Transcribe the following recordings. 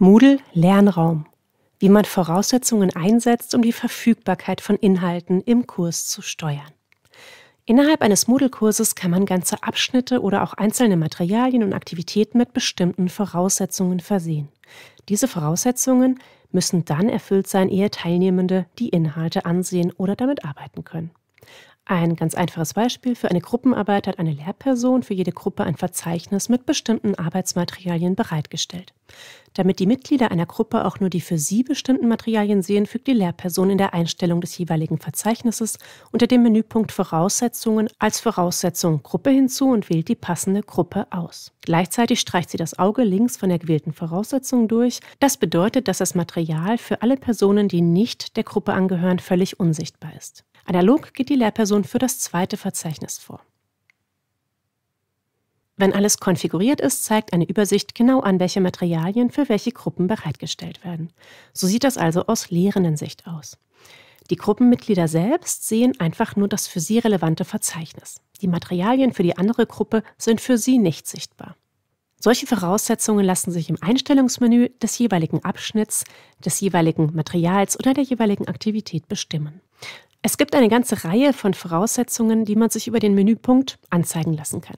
Moodle Lernraum. Wie man Voraussetzungen einsetzt, um die Verfügbarkeit von Inhalten im Kurs zu steuern. Innerhalb eines Moodle-Kurses kann man ganze Abschnitte oder auch einzelne Materialien und Aktivitäten mit bestimmten Voraussetzungen versehen. Diese Voraussetzungen müssen dann erfüllt sein, ehe Teilnehmende die Inhalte ansehen oder damit arbeiten können. Ein ganz einfaches Beispiel. Für eine Gruppenarbeit hat eine Lehrperson für jede Gruppe ein Verzeichnis mit bestimmten Arbeitsmaterialien bereitgestellt. Damit die Mitglieder einer Gruppe auch nur die für sie bestimmten Materialien sehen, fügt die Lehrperson in der Einstellung des jeweiligen Verzeichnisses unter dem Menüpunkt Voraussetzungen als Voraussetzung Gruppe hinzu und wählt die passende Gruppe aus. Gleichzeitig streicht sie das Auge links von der gewählten Voraussetzung durch. Das bedeutet, dass das Material für alle Personen, die nicht der Gruppe angehören, völlig unsichtbar ist. Analog geht die Lehrperson für das zweite Verzeichnis vor. Wenn alles konfiguriert ist, zeigt eine Übersicht genau an, welche Materialien für welche Gruppen bereitgestellt werden. So sieht das also aus Lehrenden-Sicht aus. Die Gruppenmitglieder selbst sehen einfach nur das für sie relevante Verzeichnis. Die Materialien für die andere Gruppe sind für sie nicht sichtbar. Solche Voraussetzungen lassen sich im Einstellungsmenü des jeweiligen Abschnitts, des jeweiligen Materials oder der jeweiligen Aktivität bestimmen. Es gibt eine ganze Reihe von Voraussetzungen, die man sich über den Menüpunkt anzeigen lassen kann.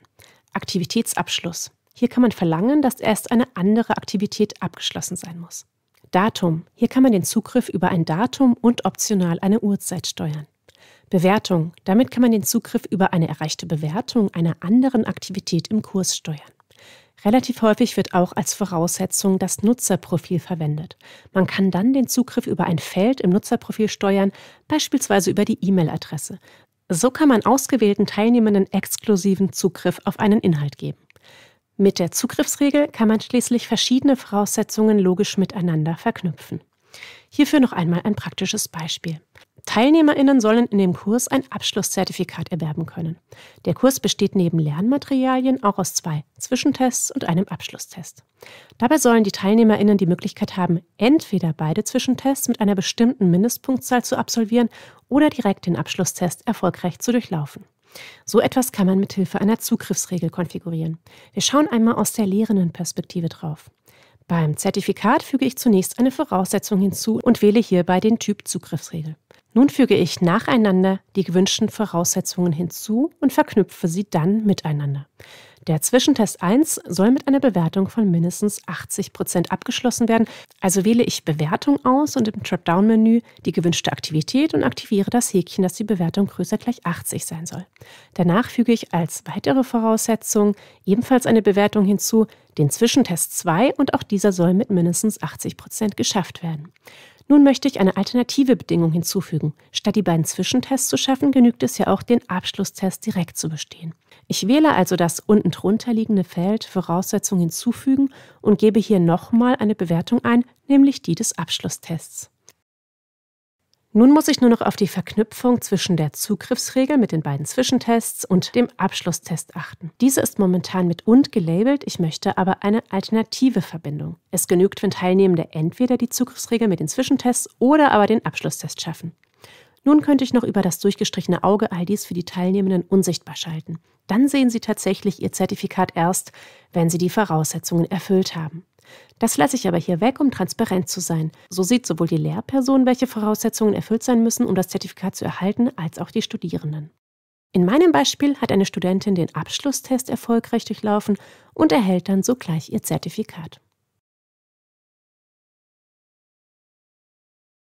Aktivitätsabschluss. Hier kann man verlangen, dass erst eine andere Aktivität abgeschlossen sein muss. Datum. Hier kann man den Zugriff über ein Datum und optional eine Uhrzeit steuern. Bewertung. Damit kann man den Zugriff über eine erreichte Bewertung einer anderen Aktivität im Kurs steuern. Relativ häufig wird auch als Voraussetzung das Nutzerprofil verwendet. Man kann dann den Zugriff über ein Feld im Nutzerprofil steuern, beispielsweise über die E-Mail-Adresse. So kann man ausgewählten Teilnehmenden exklusiven Zugriff auf einen Inhalt geben. Mit der Zugriffsregel kann man schließlich verschiedene Voraussetzungen logisch miteinander verknüpfen. Hierfür noch einmal ein praktisches Beispiel. TeilnehmerInnen sollen in dem Kurs ein Abschlusszertifikat erwerben können. Der Kurs besteht neben Lernmaterialien auch aus zwei Zwischentests und einem Abschlusstest. Dabei sollen die TeilnehmerInnen die Möglichkeit haben, entweder beide Zwischentests mit einer bestimmten Mindestpunktzahl zu absolvieren oder direkt den Abschlusstest erfolgreich zu durchlaufen. So etwas kann man mit Hilfe einer Zugriffsregel konfigurieren. Wir schauen einmal aus der Lehrenden-Perspektive drauf. Beim Zertifikat füge ich zunächst eine Voraussetzung hinzu und wähle hierbei den Typ Zugriffsregel. Nun füge ich nacheinander die gewünschten Voraussetzungen hinzu und verknüpfe sie dann miteinander. Der Zwischentest 1 soll mit einer Bewertung von mindestens 80% Prozent abgeschlossen werden, also wähle ich Bewertung aus und im Dropdown-Menü die gewünschte Aktivität und aktiviere das Häkchen, dass die Bewertung größer gleich 80 sein soll. Danach füge ich als weitere Voraussetzung ebenfalls eine Bewertung hinzu, den Zwischentest 2 und auch dieser soll mit mindestens 80% Prozent geschafft werden. Nun möchte ich eine alternative Bedingung hinzufügen. Statt die beiden Zwischentests zu schaffen, genügt es ja auch, den Abschlusstest direkt zu bestehen. Ich wähle also das unten drunter liegende Feld Voraussetzung hinzufügen und gebe hier nochmal eine Bewertung ein, nämlich die des Abschlusstests. Nun muss ich nur noch auf die Verknüpfung zwischen der Zugriffsregel mit den beiden Zwischentests und dem Abschlusstest achten. Diese ist momentan mit und gelabelt, ich möchte aber eine alternative Verbindung. Es genügt, wenn Teilnehmende entweder die Zugriffsregel mit den Zwischentests oder aber den Abschlusstest schaffen. Nun könnte ich noch über das durchgestrichene Auge all dies für die Teilnehmenden unsichtbar schalten. Dann sehen sie tatsächlich ihr Zertifikat erst, wenn sie die Voraussetzungen erfüllt haben. Das lasse ich aber hier weg, um transparent zu sein. So sieht sowohl die Lehrperson, welche Voraussetzungen erfüllt sein müssen, um das Zertifikat zu erhalten, als auch die Studierenden. In meinem Beispiel hat eine Studentin den Abschlusstest erfolgreich durchlaufen und erhält dann sogleich ihr Zertifikat.